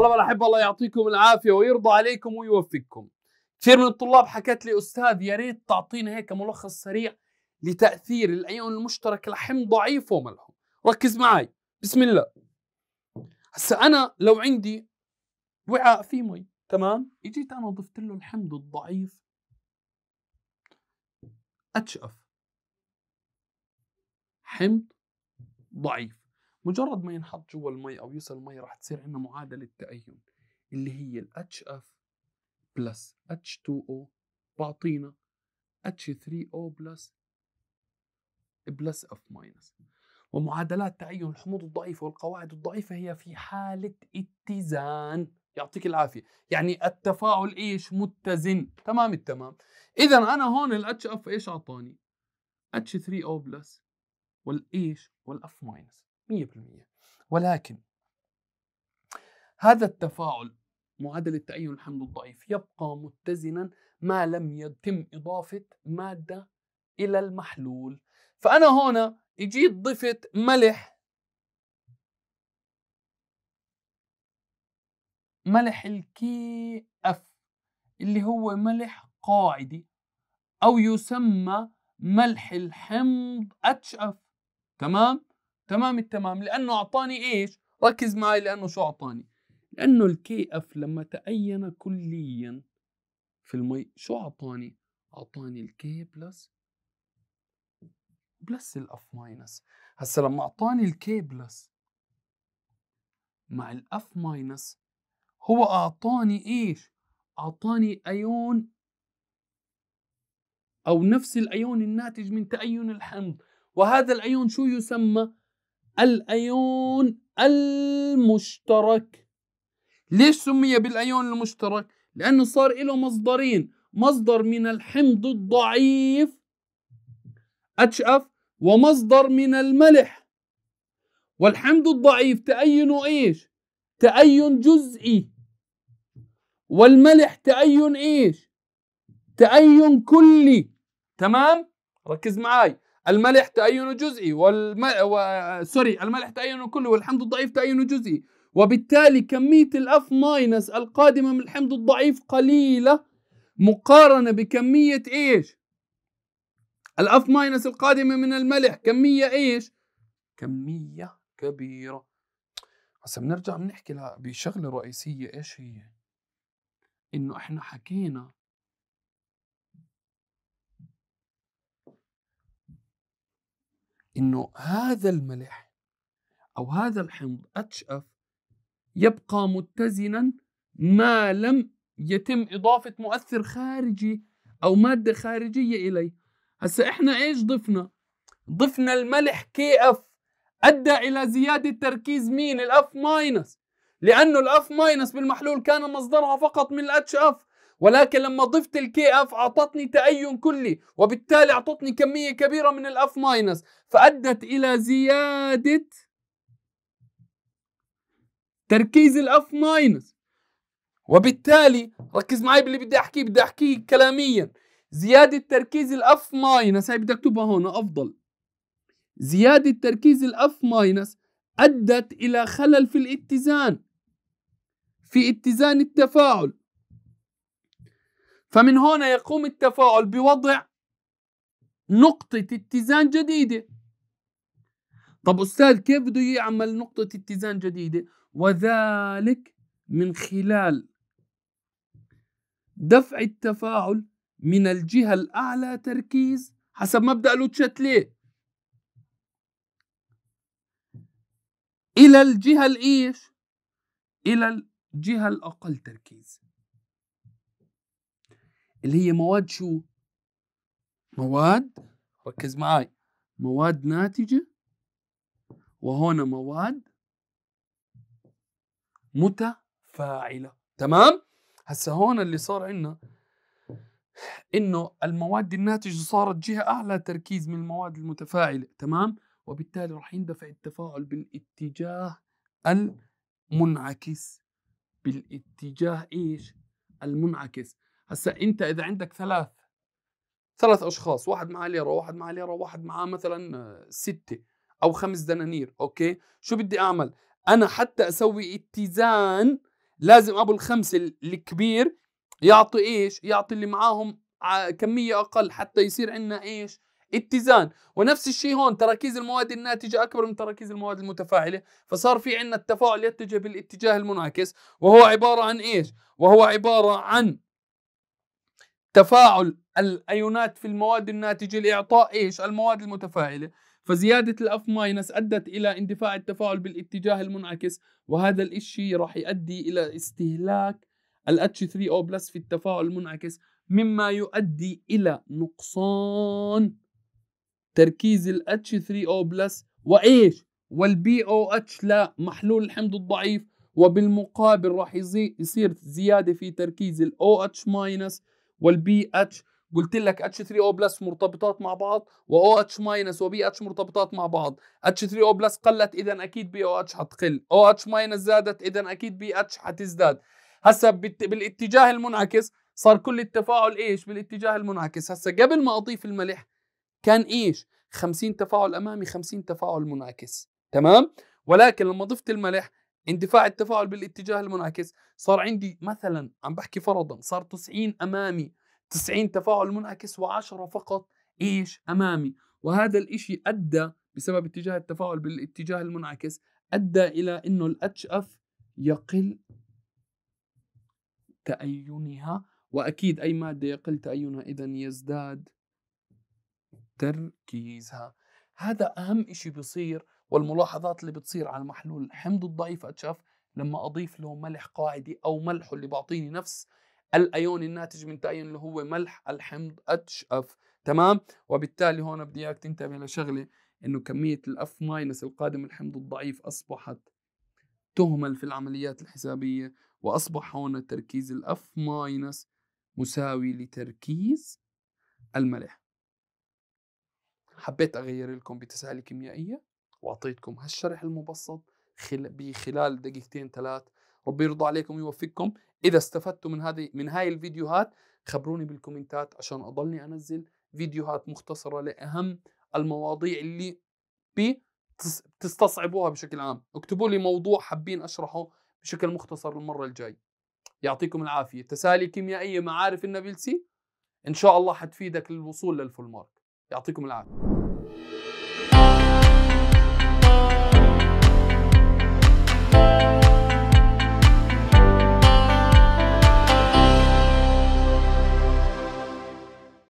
طلبة الأحبة الله يعطيكم العافية ويرضى عليكم ويوفقكم كثير من الطلاب حكت لي أستاذ يا ريت تعطينا هيك ملخص سريع لتأثير الأيون المشترك لحم ضعيف وملح ركز معي بسم الله هسا أنا لو عندي وعاء فيه مي تمام اجيت انا ضفت له الحمض الضعيف اتش اف حمض ضعيف مجرد ما ينحط جوا المي او يوصل المي راح تصير عندنا معادله تأين اللي هي ال HF بلس H2O بعطينا H3O بلس بلس F ماينس ومعادلات تعين الحموض الضعيفه والقواعد الضعيفه هي في حاله اتزان يعطيك العافيه يعني التفاعل ايش متزن تمام التمام اذا انا هون الاتش اف ايش اعطاني H3O بلس والايش والاف ماينس 100% ولكن هذا التفاعل معادلة تأين الحمل الضعيف يبقى متزنا ما لم يتم إضافة مادة إلى المحلول فأنا هنا إجيت ضفت ملح ملح الكي اف اللي هو ملح قاعدي او يسمى ملح الحمض اتش اف تمام تمام التمام لانه اعطاني ايش ركز معي لانه شو اعطاني لانه الكي اف لما تأين كليا في المي شو اعطاني اعطاني الكي بلس بلس الاف ماينس هسا لما اعطاني الكي بلس مع الاف ماينس هو اعطاني ايش اعطاني ايون او نفس الايون الناتج من تأين الحمض وهذا الايون شو يسمى الأيون المشترك ليش سمي بالأيون المشترك؟ لأنه صار له مصدرين مصدر من الحمض الضعيف HF ومصدر من الملح والحمض الضعيف تأينه إيش؟ تأين جزئي والملح تأين إيش؟ تأين كلي تمام؟ ركز معاي الملح تأين جزئي والم... و... سوري الملح تأين كله والحمض الضعيف تأين جزئي وبالتالي كمية الاف ماينس القادمة من الحمض الضعيف قليلة مقارنة بكمية ايش؟ الاف ماينس القادمة من الملح كمية ايش؟ كمية كبيرة هسا بنرجع بنحكي بشغلة رئيسية ايش هي؟ انه احنا حكينا انه هذا الملح او هذا الحمض اتش اف يبقى متزنا ما لم يتم اضافه مؤثر خارجي او ماده خارجيه اليه هسا احنا ايش ضفنا ضفنا الملح كي اف ادى الى زياده تركيز مين الاف ماينس لانه الاف ماينس بالمحلول كان مصدرها فقط من الاتش اف ولكن لما ضفت الكي اف اعطتني تأين كلي وبالتالي اعطتني كمية كبيرة من الاف ماينس فأدت إلى زيادة تركيز الاف ماينس وبالتالي ركز معي باللي بدي احكيه بدي احكيه كلاميا زيادة تركيز الاف ماينس هاي بدي اكتبها هون افضل زيادة تركيز الاف ماينس أدت إلى خلل في الاتزان في اتزان التفاعل فمن هنا يقوم التفاعل بوضع نقطة اتزان جديدة طب أستاذ كيف بده يعمل نقطة اتزان جديدة وذلك من خلال دفع التفاعل من الجهة الأعلى تركيز حسب مبدأ لوتشاتلي إلى الجهة الإيش؟ إلى الجهة الأقل تركيز اللي هي مواد شو؟ مواد ركز معاي مواد ناتجة وهنا مواد متفاعلة تمام؟ هسه هون اللي صار عندنا انه المواد الناتجة صارت جهة اعلى تركيز من المواد المتفاعلة تمام؟ وبالتالي راح يندفع التفاعل بالاتجاه المنعكس بالاتجاه ايش؟ المنعكس هسا انت اذا عندك ثلاث ثلاث اشخاص واحد معاه ليره واحد معاه ليره واحد معاه مثلا آه، ستة او خمس دنانير اوكي شو بدي اعمل انا حتى اسوي اتزان لازم ابو الخمسه الكبير يعطي ايش يعطي اللي معاهم كميه اقل حتى يصير عندنا ايش اتزان ونفس الشيء هون تراكيز المواد الناتجة أكبر من تراكيز المواد المتفاعلة فصار في عندنا التفاعل يتجه بالاتجاه المنعكس وهو عبارة عن إيش؟ وهو عبارة عن تفاعل الايونات في المواد الناتجه لاعطاء ايش المواد المتفاعله فزياده الاف ماينس ادت الى اندفاع التفاعل بالاتجاه المنعكس وهذا الشيء راح يؤدي الى استهلاك الاتش 3 او بلس في التفاعل المنعكس مما يؤدي الى نقصان تركيز الاتش 3 او بلس وايش والبي او اتش لمحلول الحمض الضعيف وبالمقابل راح يصير زياده في تركيز الاو اتش ماينس والبي اتش قلت لك اتش 3 او بلس مرتبطات مع بعض واو اتش ماينس وبي اتش مرتبطات مع بعض اتش 3 او بلس قلت اذا اكيد بي او اتش حتقل او اتش ماينس زادت اذا اكيد بي اتش حتزداد هسا بالاتجاه المنعكس صار كل التفاعل ايش بالاتجاه المنعكس هسا قبل ما اضيف الملح كان ايش 50 تفاعل امامي 50 تفاعل منعكس تمام ولكن لما ضفت الملح اندفاع التفاعل بالاتجاه المنعكس صار عندي مثلا عم بحكي فرضا صار 90 امامي 90 تفاعل منعكس و10 فقط ايش امامي وهذا الاشي ادى بسبب اتجاه التفاعل بالاتجاه المنعكس ادى الى انه الاتش اف يقل تأينها واكيد اي ماده يقل تأينها اذا يزداد تركيزها هذا اهم اشي بصير والملاحظات اللي بتصير على المحلول حمض الضعيف اتشاف لما اضيف له ملح قاعدي او ملحه اللي بيعطيني نفس الايون الناتج من تاين اللي هو ملح الحمض اتش اف تمام وبالتالي هون بدي اياك تنتبه لشغله انه كميه الاف ماينس القادم الحمض الضعيف اصبحت تهمل في العمليات الحسابيه واصبح هون تركيز الاف ماينس مساوي لتركيز الملح حبيت اغير لكم بتسالي كيميائيه واعطيتكم هالشرح المبسط بخلال دقيقتين ثلاث ربي يرضى عليكم ويوفقكم اذا استفدتوا من هذه من هاي الفيديوهات خبروني بالكومنتات عشان اضلني انزل فيديوهات مختصره لاهم المواضيع اللي بتستصعبوها بشكل عام اكتبوا لي موضوع حابين اشرحه بشكل مختصر المره الجاي يعطيكم العافيه تسالي كيميائيه معارف النابلسي ان شاء الله حتفيدك للوصول للفول مارك يعطيكم العافيه